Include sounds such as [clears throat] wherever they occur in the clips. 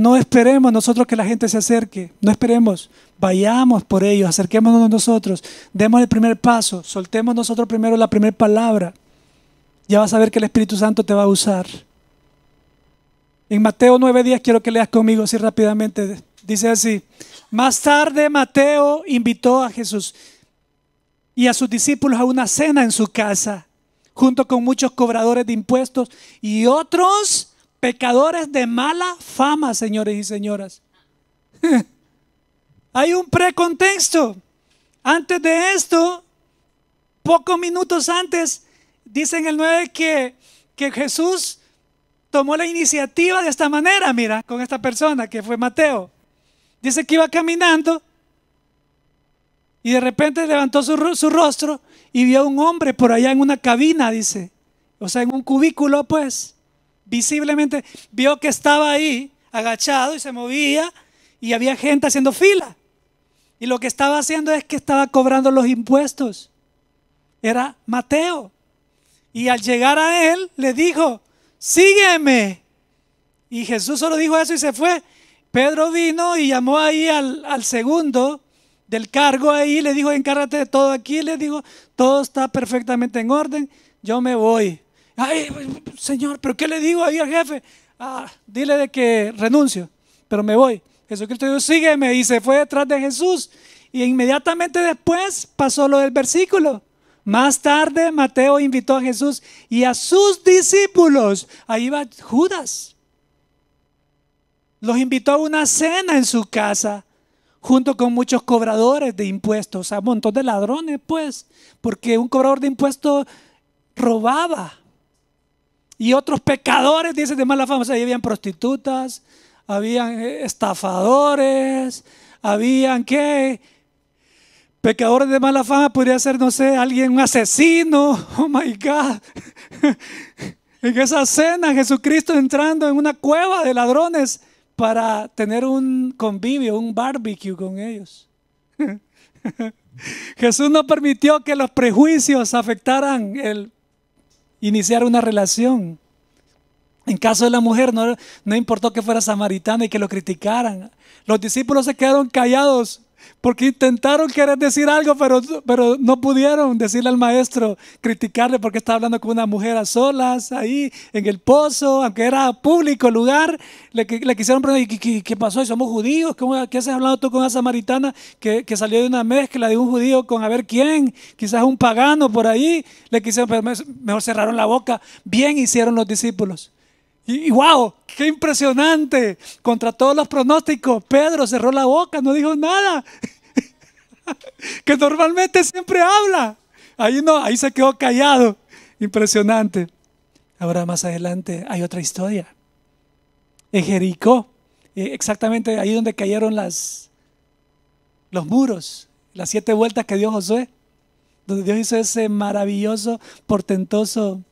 no esperemos nosotros que la gente se acerque, no esperemos, vayamos por ellos, acerquémonos nosotros, demos el primer paso, soltemos nosotros primero la primera palabra. Ya vas a ver que el Espíritu Santo te va a usar. En Mateo días, quiero que leas conmigo así rápidamente. Dice así, más tarde Mateo invitó a Jesús y a sus discípulos a una cena en su casa, junto con muchos cobradores de impuestos y otros Pecadores de mala fama, señores y señoras. [laughs] Hay un precontexto. Antes de esto, pocos minutos antes, dice el 9 que, que Jesús tomó la iniciativa de esta manera, mira, con esta persona que fue Mateo. Dice que iba caminando y de repente levantó su, su, rostro y vio a un hombre por allá en una cabina, dice. O sea, en un cubículo, pues visiblemente vio que estaba ahí agachado y se movía y había gente haciendo fila. Y lo que estaba haciendo es que estaba cobrando los impuestos. Era Mateo. Y al llegar a él le dijo, sígueme. Y Jesús solo dijo eso y se fue. Pedro vino y llamó ahí al, al segundo del cargo ahí, le dijo, encárgate de todo aquí, le dijo, todo está perfectamente en orden, yo me voy ay, pues, Señor, pero ¿qué le digo ahí al jefe? Ah, dile de que renuncio, pero me voy. Jesucristo dijo, sígueme, y se fue detrás de Jesús. Y inmediatamente después pasó lo del versículo. Más tarde Mateo invitó a Jesús y a sus discípulos. Ahí va Judas. Los invitó a una cena en su casa, junto con muchos cobradores de impuestos, a un montón de ladrones, pues, porque un cobrador de impuestos robaba. Y otros pecadores, dicen de mala fama, o sea, ahí habían prostitutas, habían eh, estafadores, habían qué, pecadores de mala fama podría ser, no sé, alguien, un asesino. [laughs] Oh my God. [laughs] en esa cena, Jesucristo entrando en una cueva de ladrones para tener un convivio, un barbecue con ellos. [laughs] Jesús no permitió que los prejuicios afectaran el iniciar una relación. En caso de la mujer, no, no importó que fuera samaritana y que lo criticaran. Los discípulos se quedaron callados porque intentaron querer decir algo, pero, pero no pudieron decirle al maestro, criticarle porque estaba hablando con una mujer a solas, ahí en el pozo, aunque era público lugar. Le, quisieron preguntar, ¿qué, qué, pasó? somos judíos? ¿Qué haces hablando tú con una samaritana que, que, salió de una mezcla de un judío con a ver quién? Quizás un pagano por ahí. Le quisieron, pero mejor cerraron la boca. Bien hicieron los discípulos. Y, wow, qué impresionante. Contra todos los pronósticos, Pedro cerró la boca, no dijo nada. [laughs] que normalmente siempre habla. Ahí no, ahí se quedó callado. Impresionante. Ahora más adelante hay otra historia. En Jericó, eh, exactamente ahí donde cayeron las, los muros, las siete vueltas que dio Josué, donde Dios hizo ese maravilloso, portentoso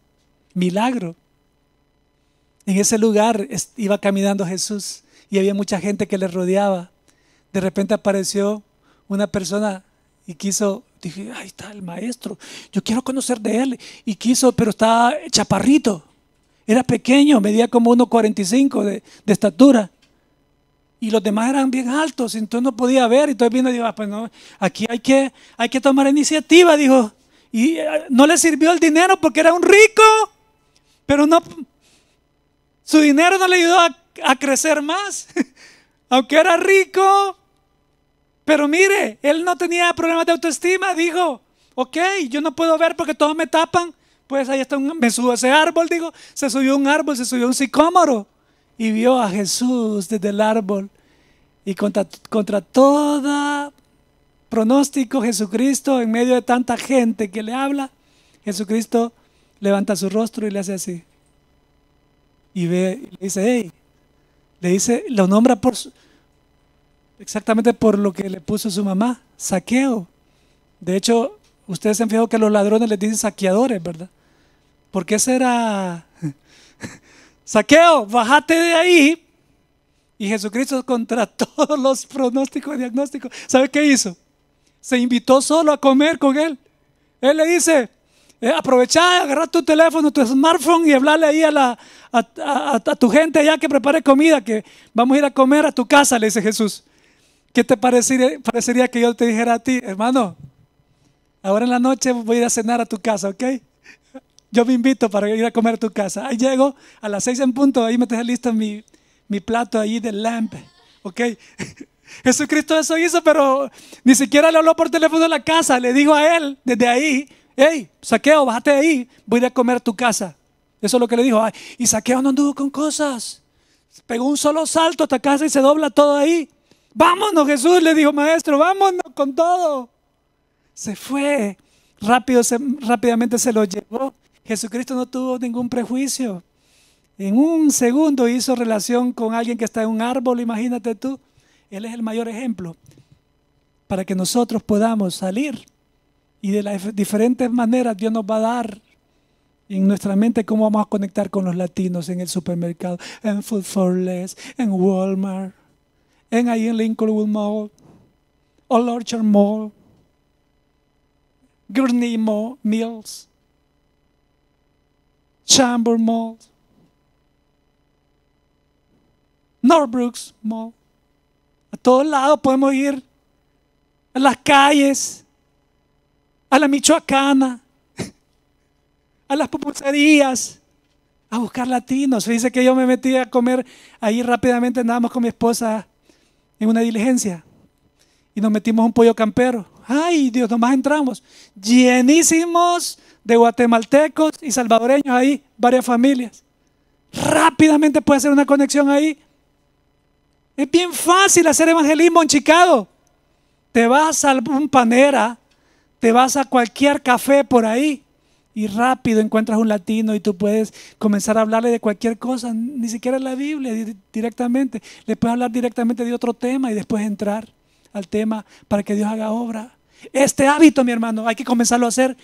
milagro. En ese lugar iba caminando Jesús y había mucha gente que le rodeaba. De repente apareció una persona y quiso, dije, ahí está el maestro, yo quiero conocer de él. Y quiso, pero estaba chaparrito, era pequeño, medía como 1,45 de, estatura. Y los demás eran bien altos, entonces no podía ver. Y entonces vino y dijo, ah, pues no, aquí hay que, hay que tomar iniciativa, dijo. Y eh, no le sirvió el dinero porque era un rico, pero no, su dinero no le ayudó a, crecer más, [laughs] aunque era rico. Pero mire, él no tenía problemas de autoestima. Digo, ok, yo no puedo ver porque todos me tapan. Pues ahí está, un, me subo ese árbol, digo. Se subió un árbol, se subió un sicómoro. Y vio a Jesús desde el árbol. Y contra, contra todo pronóstico, Jesucristo, en medio de tanta gente que le habla, Jesucristo levanta su rostro y le hace así y ve, le dice, hey, le dice, lo nombra por exactamente por lo que le puso su mamá, saqueo. De hecho, ustedes se han fijado que los ladrones les dicen saqueadores, ¿verdad? Porque ese era [laughs] saqueo, bájate de ahí. Y Jesucristo, contra [laughs] todos los pronósticos y diagnósticos, ¿sabe qué hizo? Se invitó solo a comer con él. Él le dice, eh, aprovechá, agarrar tu teléfono, tu smartphone y hablarle ahí a, la, a, tu gente allá que prepare comida, que vamos a ir a comer a tu casa, le dice Jesús. ¿Qué te parecería, que yo te dijera a ti, hermano? Ahora en la noche voy a ir a cenar a tu casa, ¿ok? Yo me invito para ir a comer a tu casa. Ahí llego a las seis en punto, ahí me listo mi, mi plato ahí de lamp, ¿ok? [laughs] Jesucristo eso hizo, pero ni siquiera le habló por teléfono a la casa, le dijo a él desde ahí, ¡Ey, saqueo, bájate de ahí, voy a comer tu casa. Eso es lo que le dijo. y saqueo no anduvo con cosas. Pegó un solo salto esta casa y se dobla todo ahí. Vámonos, Jesús, le dijo maestro, vámonos con todo. Se fue. Rápido, rápidamente se lo llevó. Jesucristo no tuvo ningún prejuicio. En un segundo hizo relación con alguien que está en un árbol, imagínate tú. Él es el mayor ejemplo para que nosotros podamos salir y de las diferentes maneras Dios nos va a dar en nuestra mente cómo vamos a conectar con los latinos en el supermercado, en Food for Less, en Walmart, en ahí en Lincolnwood Mall, All Orchard Mall, Gurney Mall, Mills, Chamber Mall, Norbrooks Mall. A todos lados podemos ir, en las calles, a la michoacana, a las pupuserías, a buscar latinos. Se dice que yo me metí a comer ahí rápidamente, andábamos con mi esposa en una diligencia y nos metimos un pollo campero. Ay, Dios, nomás entramos. Llenísimos de guatemaltecos y salvadoreños ahí, varias familias. Rápidamente puede hacer una conexión ahí. Es bien fácil hacer evangelismo en Chicago. Te vas a un panera te vas a cualquier café por ahí y rápido encuentras un latino y tú puedes comenzar a hablarle de cualquier cosa, ni siquiera la Biblia directamente. Le puedes hablar directamente de otro tema y después entrar al tema para que Dios haga obra. Este hábito, mi hermano, hay que comenzarlo a hacer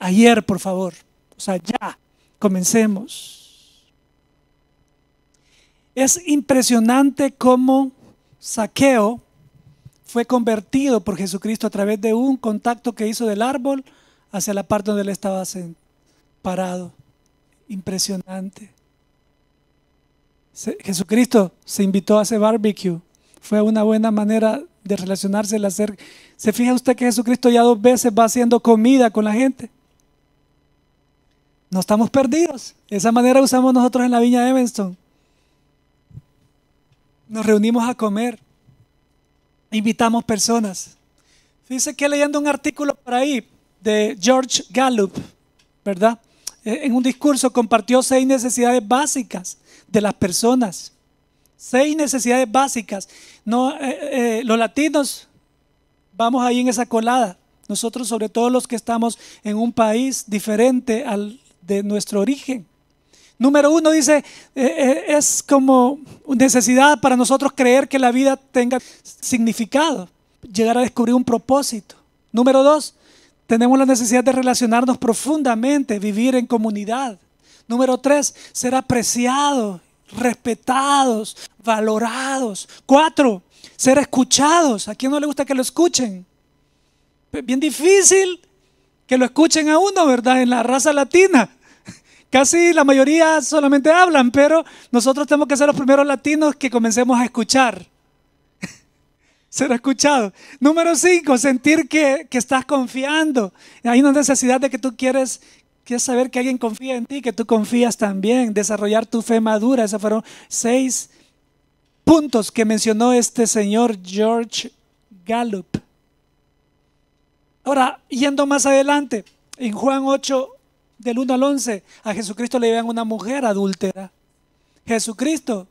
ayer, por favor. O sea, ya, comencemos. Es impresionante cómo Saqueo fue convertido por Jesucristo a través de un contacto que hizo del árbol hacia la parte donde él estaba parado. Impresionante. Jesucristo se invitó a hacer barbecue. Fue una buena manera de relacionarse, hacer. ¿Se fija usted que Jesucristo ya dos veces va haciendo comida con la gente? No estamos perdidos. Esa manera usamos nosotros en la viña de Evanston. Nos reunimos a comer invitamos personas. Dice que leyendo un artículo por ahí de George Gallup, ¿verdad? Eh, en un discurso compartió seis necesidades básicas de las personas. Seis necesidades básicas. No, eh, eh, los latinos vamos ahí en esa colada. Nosotros, sobre todo los que estamos en un país diferente al de nuestro origen. Número uno dice, eh, eh, es como necesidad para nosotros creer que la vida tenga significado, llegar a descubrir un propósito. Número dos, tenemos la necesidad de relacionarnos profundamente, vivir en comunidad. Número tres, ser apreciados, respetados, valorados. Cuatro, ser escuchados. ¿A quién no le gusta que lo escuchen? Pues bien difícil que lo escuchen a uno, ¿verdad? En la raza latina. Casi la mayoría solamente hablan, pero nosotros tenemos que ser los primeros latinos que comencemos a escuchar. [laughs] ser escuchado. Número cinco, sentir que, estás confiando. Hay una necesidad de que tú quieres quieres saber que alguien confía en ti, que tú confías también, desarrollar tu fe madura. Esos fueron seis puntos que mencionó este señor George Gallup. Ahora, yendo más adelante, en Juan 8, del 1 al 11, a Jesucristo le llevan una mujer adúltera. Jesucristo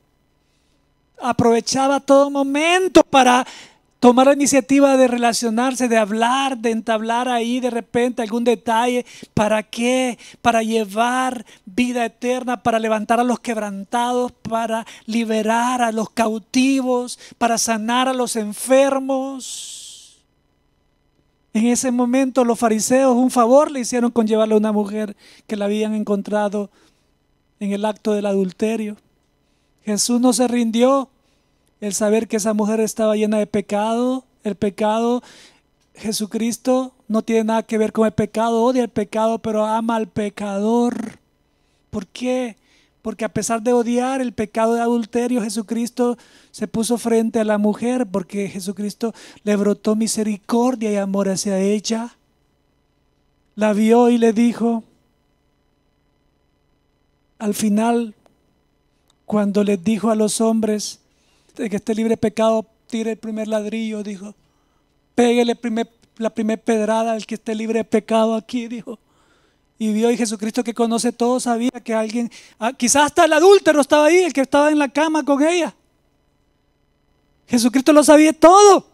aprovechaba todo momento para tomar la iniciativa de relacionarse, de hablar, de entablar ahí de repente algún detalle. ¿Para qué? Para llevar vida eterna, para levantar a los quebrantados, para liberar a los cautivos, para sanar a los enfermos. En ese momento los fariseos un favor le hicieron con llevarle a una mujer que la habían encontrado en el acto del adulterio. Jesús no se rindió. El saber que esa mujer estaba llena de pecado, el pecado, Jesucristo no tiene nada que ver con el pecado, odia el pecado, pero ama al pecador. ¿Por qué? Porque a pesar de odiar el pecado de adulterio, Jesucristo se puso frente a la mujer porque Jesucristo le brotó misericordia y amor hacia ella. La vio y le dijo, al final, cuando les dijo a los hombres de que este libre pecado tire el primer ladrillo, dijo, pégale la primera pedrada al que esté libre de pecado aquí, dijo y vio y Jesucristo que conoce todo sabía que alguien, ah, quizás hasta el adúltero estaba ahí, el que estaba en la cama con ella. Jesucristo lo sabía todo.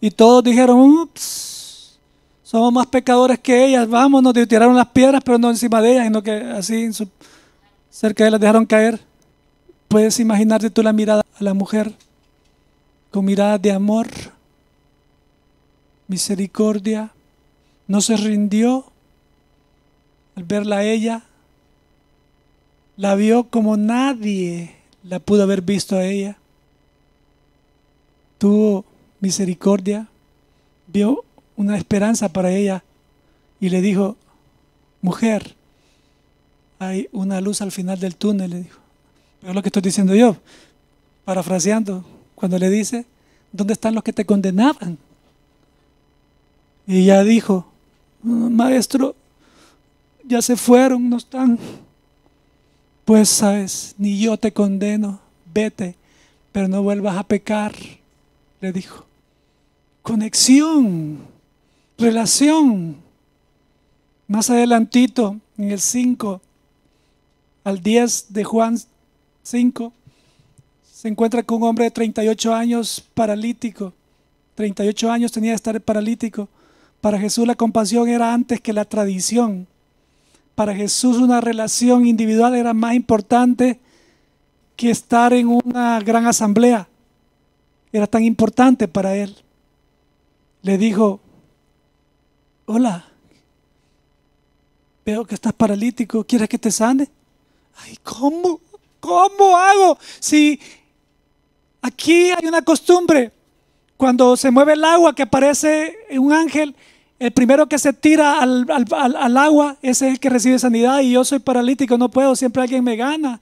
Y todos dijeron, ups, somos más pecadores que ellas, vámonos, y tiraron las piedras, pero no encima de ellas, sino que así en su, cerca de ellas dejaron caer. Puedes imaginarte tú la mirada a la mujer con mirada de amor, misericordia, no se rindió, al verla a ella, la vio como nadie la pudo haber visto a ella. Tuvo misericordia, vio una esperanza para ella y le dijo, mujer, hay una luz al final del túnel, le dijo. lo que estoy diciendo yo, parafraseando, cuando le dice, ¿dónde están los que te condenaban? Y ella dijo, maestro, ya se fueron, no están. Pues sabes, ni yo te condeno, vete, pero no vuelvas a pecar, le dijo. Conexión, relación. Más adelantito, en el 5 al 10 de Juan 5, se encuentra con un hombre de 38 años paralítico. 38 años tenía de estar paralítico. Para Jesús la compasión era antes que la tradición. Para Jesús una relación individual era más importante que estar en una gran asamblea. Era tan importante para él. Le dijo, hola, veo que estás paralítico, ¿quieres que te sane? Ay, ¿cómo? ¿Cómo hago? Si aquí hay una costumbre, cuando se mueve el agua que aparece un ángel, el primero que se tira al, agua, ese es el que recibe sanidad y yo soy paralítico, no puedo, siempre alguien me gana.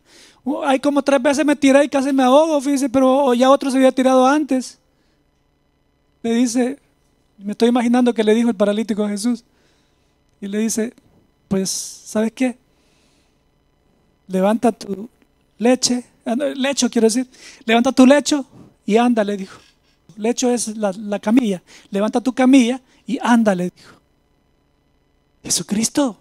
Hay como tres veces me tiré y casi me ahogo, fíjese, pero ya otro se había tirado antes. Le dice, me estoy imaginando que le dijo el paralítico a Jesús. Y le dice, pues, ¿sabes qué? Levanta tu leche, ah, lecho quiero decir, levanta tu lecho y anda, le dijo hecho es la, camilla, levanta tu camilla y ándale, Jesucristo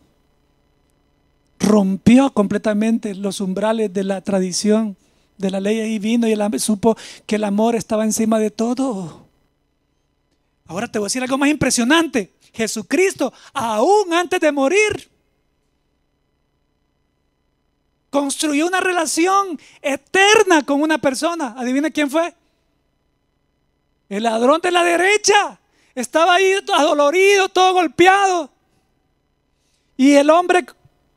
rompió completamente los umbrales de la tradición, de la ley y vino y él supo que el amor estaba encima de todo. Ahora te voy a decir algo más impresionante. Jesucristo, aún antes de morir, construyó una relación eterna con una persona. ¿Adivina quién fue? El ladrón de la derecha estaba ahí adolorido, todo golpeado. Y el hombre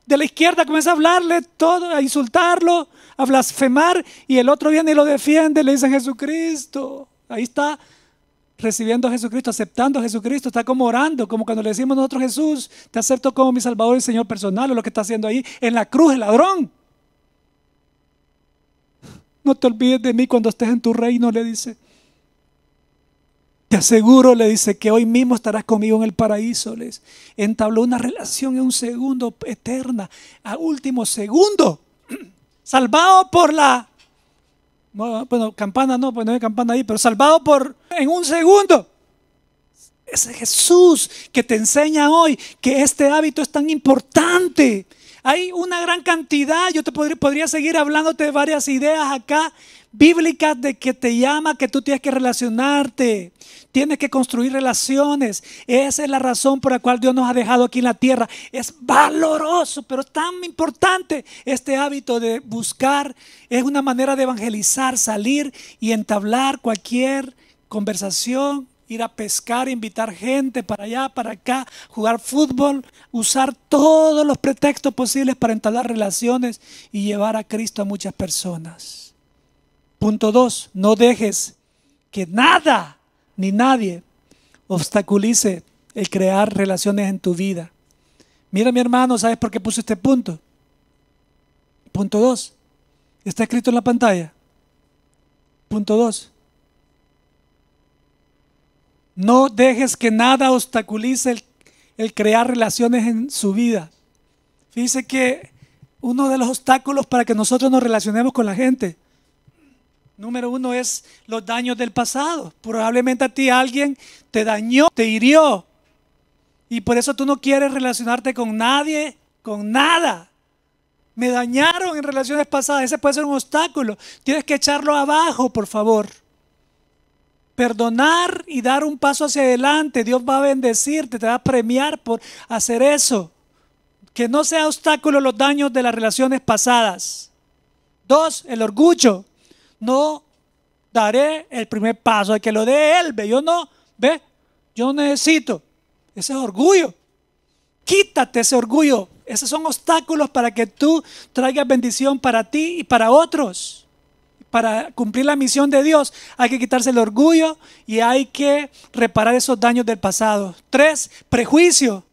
de la izquierda comienza a hablarle todo, a insultarlo, a blasfemar. Y el otro viene y lo defiende, le dice Jesucristo. Ahí está recibiendo a Jesucristo, aceptando a Jesucristo, está como orando, como cuando le decimos nosotros Jesús, te acepto como mi Salvador y Señor personal, lo que está haciendo ahí en la cruz, el ladrón. No te olvides de mí cuando estés en tu reino, le dice. Te aseguro, le dice, que hoy mismo estarás conmigo en el paraíso. Les entabló una relación en un segundo eterna, a último segundo. [clears throat] Salvado por la. Bueno, campana no, pues no hay campana ahí, pero salvado por. en un segundo. Ese Jesús que te enseña hoy que este hábito es tan importante. Hay una gran cantidad, yo te podría, podría seguir hablándote de varias ideas acá, bíblicas de que te llama, que tú tienes que relacionarte, tienes que construir relaciones. Esa es la razón por la cual Dios nos ha dejado aquí en la tierra. Es valoroso, pero tan importante este hábito de buscar. Es una manera de evangelizar, salir y entablar cualquier conversación, ir a pescar, invitar gente para allá, para acá, jugar fútbol, usar todos los pretextos posibles para entablar relaciones y llevar a Cristo a muchas personas. Punto dos, no dejes que nada ni nadie obstaculice el crear relaciones en tu vida. Mira mi hermano, ¿sabes por qué puse este punto? Punto dos, está escrito en la pantalla. Punto dos. No dejes que nada obstaculice el, crear relaciones en su vida. Fíjese que uno de los obstáculos para que nosotros nos relacionemos con la gente Número uno es los daños del pasado. Probablemente a ti alguien te dañó, te hirió. Y por eso tú no quieres relacionarte con nadie, con nada. Me dañaron en relaciones pasadas. Ese puede ser un obstáculo. Tienes que echarlo abajo, por favor. Perdonar y dar un paso hacia adelante. Dios va a bendecirte, te va a premiar por hacer eso. Que no sea obstáculo los daños de las relaciones pasadas. Dos, el orgullo no daré el primer paso, hay que lo dé él, ve, yo no, ve, yo necesito. Ese es orgullo. Quítate ese orgullo. Esos son obstáculos para que tú traigas bendición para ti y para otros. Para cumplir la misión de Dios hay que quitarse el orgullo y hay que reparar esos daños del pasado. Tres, prejuicio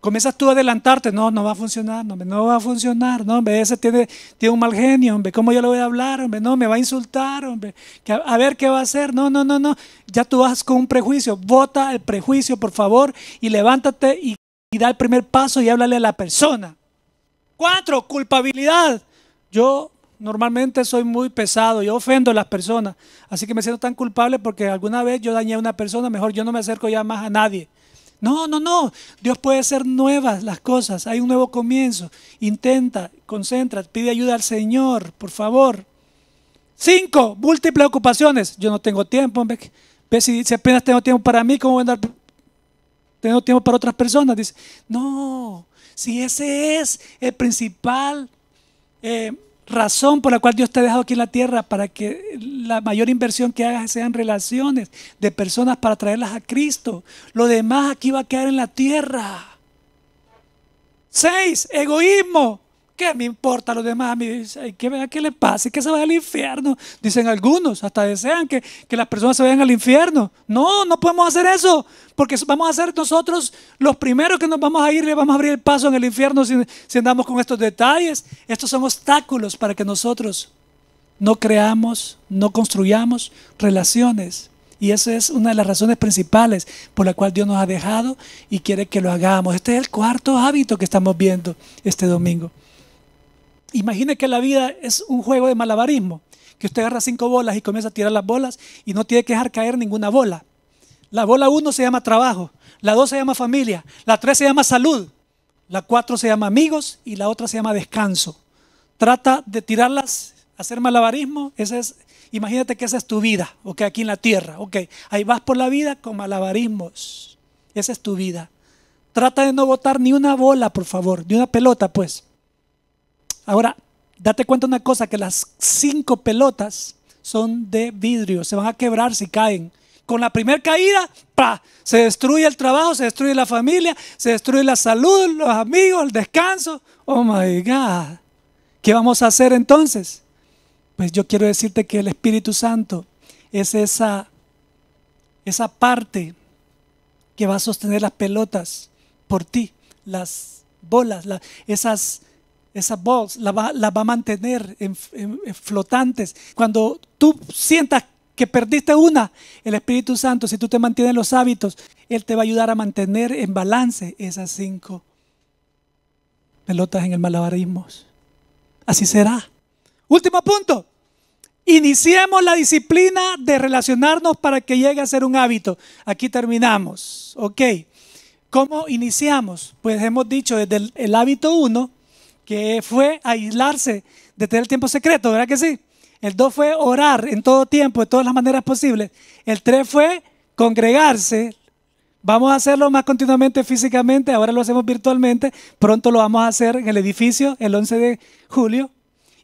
comienzas tú a adelantarte, no, no va a funcionar, no, no va a funcionar, no, hombre, ese tiene, tiene un mal genio, hombre, ¿cómo yo le voy a hablar, hombre? No, me va a insultar, hombre, a, ver qué va a hacer, no, no, no, no, ya tú vas con un prejuicio, Vota el prejuicio, por favor, y levántate y da el primer paso y háblale a la persona. Cuatro, culpabilidad. Yo normalmente soy muy pesado, yo ofendo a las personas, así que me siento tan culpable porque alguna vez yo dañé a una persona, mejor yo no me acerco ya más a nadie. No, no, no. Dios puede hacer nuevas las cosas. Hay un nuevo comienzo. Intenta, concentra, pide ayuda al Señor, por favor. Cinco, múltiples ocupaciones. Yo no tengo tiempo. Ve si, apenas tengo tiempo para mí, ¿cómo voy a andar? Tengo tiempo para otras personas. Dice, no, si ese es el principal eh, razón por la cual Dios te ha dejado aquí en la tierra, para que la mayor inversión que hagas sean relaciones de personas para traerlas a Cristo. Lo demás aquí va a quedar en la tierra. Seis, egoísmo. ¿Qué me importa a los demás? ¿Qué, ¿Qué le pase? Que se va al infierno. Dicen algunos, hasta desean que, las personas se vayan al infierno. No, no podemos hacer eso, porque vamos a ser nosotros los primeros que nos vamos a ir, le vamos a abrir el paso en el infierno si, si andamos con estos detalles. Estos son obstáculos para que nosotros no creamos, no construyamos relaciones. Y esa es una de las razones principales por la cual Dios nos ha dejado y quiere que lo hagamos. Este es el cuarto hábito que estamos viendo este domingo. Imagine que la vida es un juego de malabarismo, que usted agarra cinco bolas y comienza a tirar las bolas y no tiene que dejar caer ninguna bola. La bola uno se llama trabajo, la dos se llama familia, la tres se llama salud, la cuatro se llama amigos y la otra se llama descanso. Trata de tirarlas, hacer malabarismo, es, imagínate que esa es tu vida, ok, aquí en la tierra, ok, ahí vas por la vida con malabarismos, esa es tu vida. Trata de no botar ni una bola, por favor, ni una pelota, pues. Ahora, date cuenta una cosa, que las cinco pelotas son de vidrio, se van a quebrar si caen. Con la primera caída, ¡pa! se destruye el trabajo, se destruye la familia, se destruye la salud, los amigos, el descanso. Oh my God. ¿Qué vamos a hacer entonces? Pues yo quiero decirte que el Espíritu Santo es esa, esa parte que va a sostener las pelotas por ti, las bolas, las esas esa voz va, la va, a mantener en, flotantes. Cuando tú sientas que perdiste una, el Espíritu Santo, si tú te mantienes los hábitos, Él te va a ayudar a mantener en balance esas cinco pelotas en el malabarismo. Así será. Último punto. Iniciemos la disciplina de relacionarnos para que llegue a ser un hábito. Aquí terminamos. Ok. ¿Cómo iniciamos? Pues hemos dicho desde el, el hábito 1 que fue aislarse de tener el tiempo secreto, ¿verdad que sí? El 2 fue orar en todo tiempo, de todas las maneras posibles. El 3 fue congregarse. Vamos a hacerlo más continuamente físicamente, ahora lo hacemos virtualmente, pronto lo vamos a hacer en el edificio el 11 de julio.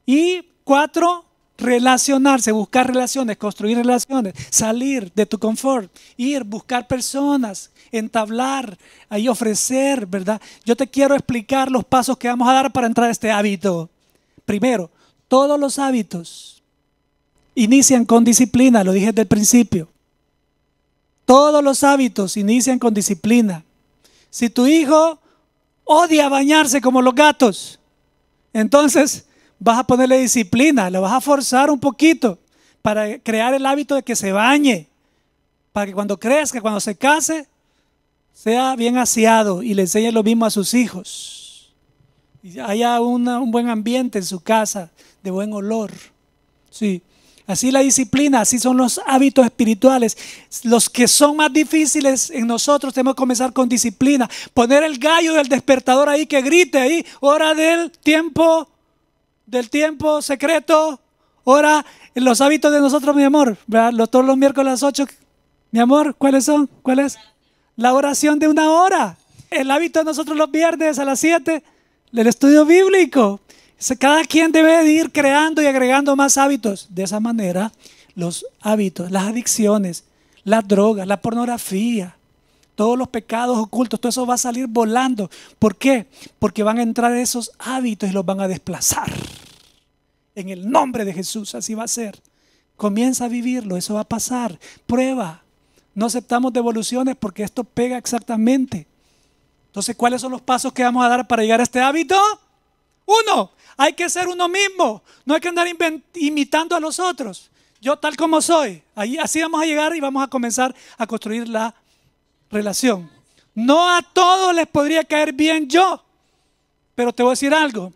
Y 4, relacionarse, buscar relaciones, construir relaciones, salir de tu confort, ir, buscar personas, entablar, ahí ofrecer, ¿verdad? Yo te quiero explicar los pasos que vamos a dar para entrar a este hábito. Primero, todos los hábitos inician con disciplina, lo dije desde el principio. Todos los hábitos inician con disciplina. Si tu hijo odia bañarse como los gatos, entonces vas a ponerle disciplina, lo vas a forzar un poquito para crear el hábito de que se bañe, para que cuando crezca, cuando se case, sea bien aseado y le enseñe lo mismo a sus hijos. Y haya un buen ambiente en su casa, de buen olor. Sí. Así la disciplina, así son los hábitos espirituales. Los que son más difíciles en nosotros tenemos que comenzar con disciplina. Poner el gallo del despertador ahí que grite ahí, hora del tiempo, del tiempo secreto, hora, los hábitos de nosotros, mi amor. ¿verdad? todos los miércoles a las 8, mi amor, ¿cuáles son? ¿Cuáles? la oración de una hora. El hábito de nosotros los viernes a las 7 del estudio bíblico. Cada quien debe ir creando y agregando más hábitos. De esa manera, los hábitos, las adicciones, las drogas, la pornografía, todos los pecados ocultos, todo eso va a salir volando. ¿Por qué? Porque van a entrar esos hábitos y los van a desplazar. En el nombre de Jesús, así va a ser. Comienza a vivirlo, eso va a pasar. Prueba, no aceptamos devoluciones porque esto pega exactamente. Entonces, ¿cuáles son los pasos que vamos a dar para llegar a este hábito? Uno, hay que ser uno mismo, no hay que andar imitando a los otros. Yo tal como soy, ahí, así vamos a llegar y vamos a comenzar a construir la relación. No a todos les podría caer bien yo, pero te voy a decir algo.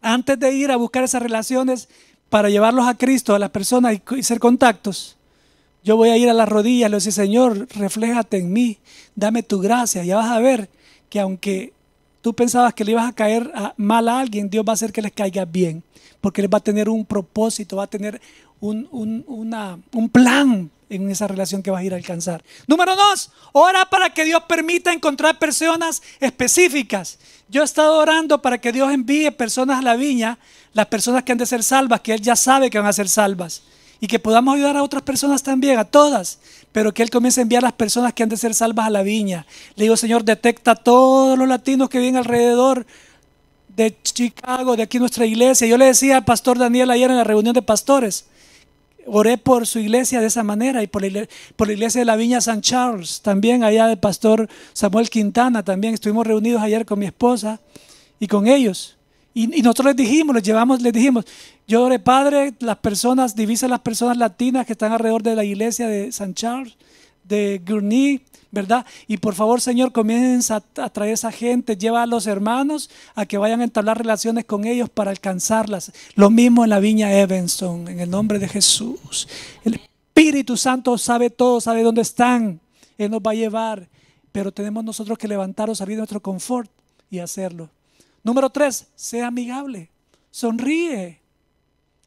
Antes de ir a buscar esas relaciones para llevarlos a Cristo, a las personas y, y ser contactos, yo voy a ir a las rodillas, le voy a decir, Señor, refléjate en mí, dame tu gracia. Ya vas a ver que aunque tú pensabas que le ibas a caer mal a alguien, Dios va a hacer que les caiga bien, porque él va a tener un propósito, va a tener un, un plan en esa relación que vas a ir a alcanzar. Número dos, ora para que Dios permita encontrar personas específicas. Yo he estado orando para que Dios envíe personas a la viña, las personas que han de ser salvas, que Él ya sabe que van a ser salvas y que podamos ayudar a otras personas también, a todas, pero que Él comience a enviar a las personas que han de ser salvas a la viña. Le digo, Señor, detecta a todos los latinos que vienen alrededor de Chicago, de aquí nuestra iglesia. Yo le decía al pastor Daniel ayer en la reunión de pastores, oré por su iglesia de esa manera y por la, iglesia, por la iglesia de la Viña San Charles, también allá del pastor Samuel Quintana, también estuvimos reunidos ayer con mi esposa y con ellos. Y, nosotros les dijimos, les llevamos, les dijimos, yo Padre, las personas, divisa las personas latinas que están alrededor de la iglesia de San Charles, de Gurney, ¿verdad? Y por favor, Señor, comienza a, a, traer esa gente, lleva a los hermanos a que vayan a entablar relaciones con ellos para alcanzarlas. Lo mismo en la viña Evanston, en el nombre de Jesús. El Espíritu Santo sabe todo, sabe dónde están, Él nos va a llevar, pero tenemos nosotros que levantarnos, salir de nuestro confort y hacerlo. Número tres, sea amigable, sonríe.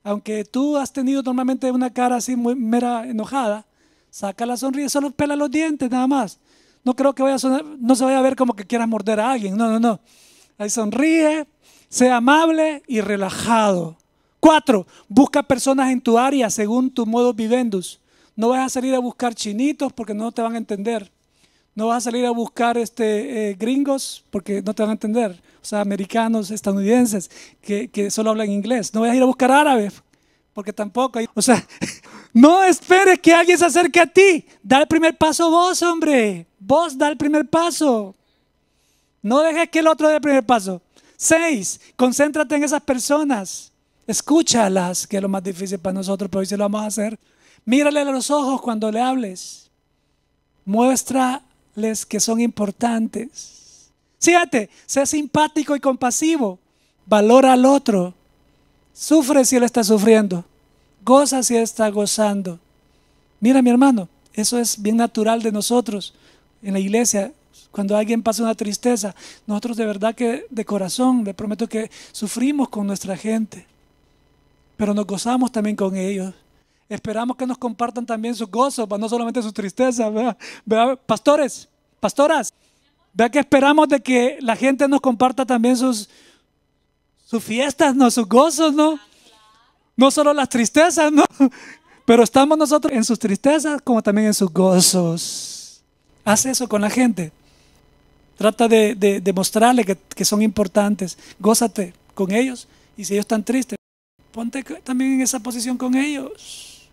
Aunque tú has tenido normalmente una cara así muy mera enojada, saca la sonrisa, solo pela los dientes nada más. No creo que vaya a no se vaya a ver como que quieras morder a alguien, no, no, no. Ahí sonríe, sea amable y relajado. Cuatro, busca personas en tu área según tu modo vivendus. No vas a salir a buscar chinitos porque no te van a entender. No vas a salir a buscar este, eh, gringos porque no te van a entender o sea, americanos, estadounidenses, que, solo hablan inglés. No voy a ir a buscar árabe, porque tampoco hay... O sea, [laughs] no esperes que alguien se acerque a ti. Da el primer paso vos, hombre. Vos da el primer paso. No dejes que el otro dé el primer paso. Seis, concéntrate en esas personas. Escúchalas, que es lo más difícil para nosotros, pero hoy sí lo vamos a hacer. Mírale a los ojos cuando le hables. Muéstrales que son importantes. Siete, sé simpático y compasivo. Valora al otro. Sufre si él está sufriendo. Goza si él está gozando. Mira, mi hermano, eso es bien natural de nosotros en la iglesia. Cuando alguien pasa una tristeza, nosotros de verdad que de corazón, le prometo que sufrimos con nuestra gente, pero nos gozamos también con ellos. Esperamos que nos compartan también su gozos, no solamente su tristeza. Pastores, pastoras, Vea que esperamos de que la gente nos comparta también sus, sus fiestas, ¿no? Sus gozos, ¿no? No solo las tristezas, ¿no? [laughs] Pero estamos nosotros en sus tristezas como también en sus gozos. Haz eso con la gente. Trata de, de, que, son importantes. Gózate con ellos. Y si ellos están tristes, ponte también en esa posición con ellos.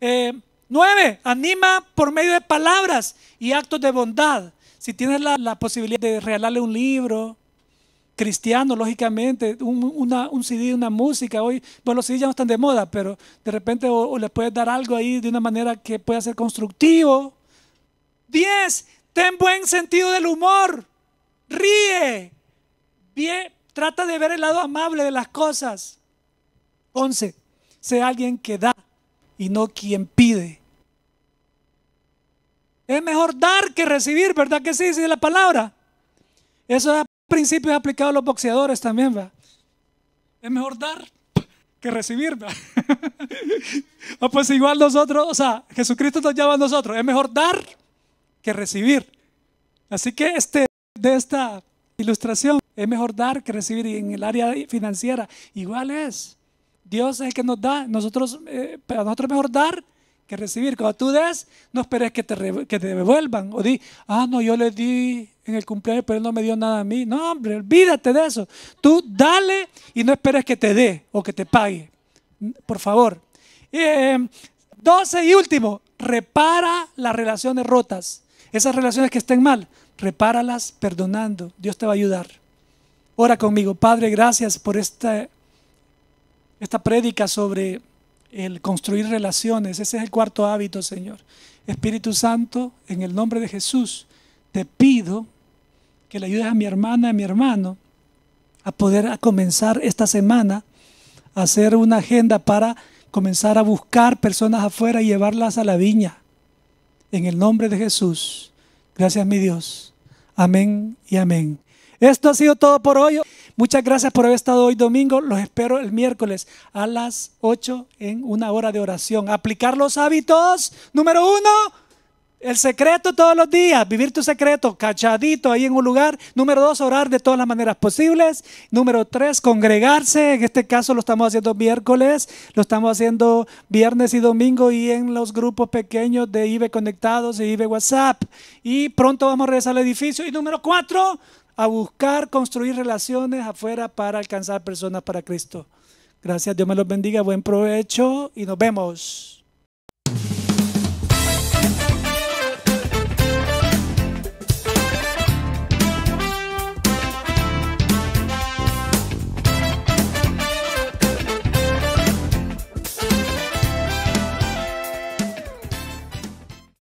Eh, nueve, anima por medio de palabras y actos de bondad si tienes la, posibilidad de regalarle un libro cristiano, lógicamente, un, una, CD, una música, hoy, bueno, los CD ya no están de moda, pero de repente o, le puedes dar algo ahí de una manera que pueda ser constructivo. Diez, Ten buen sentido del humor. Ríe. Bien, trata de ver el lado amable de las cosas. Once, Sé alguien que da y no quien pide. Es mejor dar que recibir, ¿verdad que sí? sí, la palabra. Eso es principio aplicado a los boxeadores también, ¿verdad? Es mejor dar que recibir, ¿verdad? [laughs] Ah, pues igual nosotros, o sea, Jesucristo nos llama a nosotros. Es mejor dar que recibir. Así que este, de esta ilustración, es mejor dar que recibir. Y en el área financiera, igual es. Dios es el que nos da. Nosotros, pero eh, para nosotros es mejor dar que recibir. Cuando tú des, no esperes que te, te devuelvan. O di, ah, no, yo le di en el cumpleaños, pero él no me dio nada a mí. No, hombre, olvídate de eso. Tú dale y no esperes que te dé o que te pague. Por favor. Eh, doce 12 y último, repara las relaciones rotas. Esas relaciones que estén mal, repáralas perdonando. Dios te va a ayudar. Ora conmigo, Padre, gracias por esta, esta prédica sobre el construir relaciones. Ese es el cuarto hábito, Señor. Espíritu Santo, en el nombre de Jesús, te pido que le ayudes a mi hermana, a mi hermano, a poder comenzar esta semana, a hacer una agenda para comenzar a buscar personas afuera y llevarlas a la viña. En el nombre de Jesús. Gracias, mi Dios. Amén y amén. Esto ha sido todo por hoy. Muchas gracias por haber estado hoy domingo. Los espero el miércoles a las 8 en una hora de oración. Aplicar los hábitos. Número uno, el secreto todos los días. Vivir tu secreto cachadito ahí en un lugar. Número dos, orar de todas las maneras posibles. Número tres, congregarse. En este caso lo estamos haciendo miércoles. Lo estamos haciendo viernes y domingo y en los grupos pequeños de IBE Conectados y IBE WhatsApp. Y pronto vamos a regresar al edificio. Y número cuatro, a buscar construir relaciones afuera para alcanzar personas para Cristo. Gracias, Dios me los bendiga, buen provecho y nos vemos.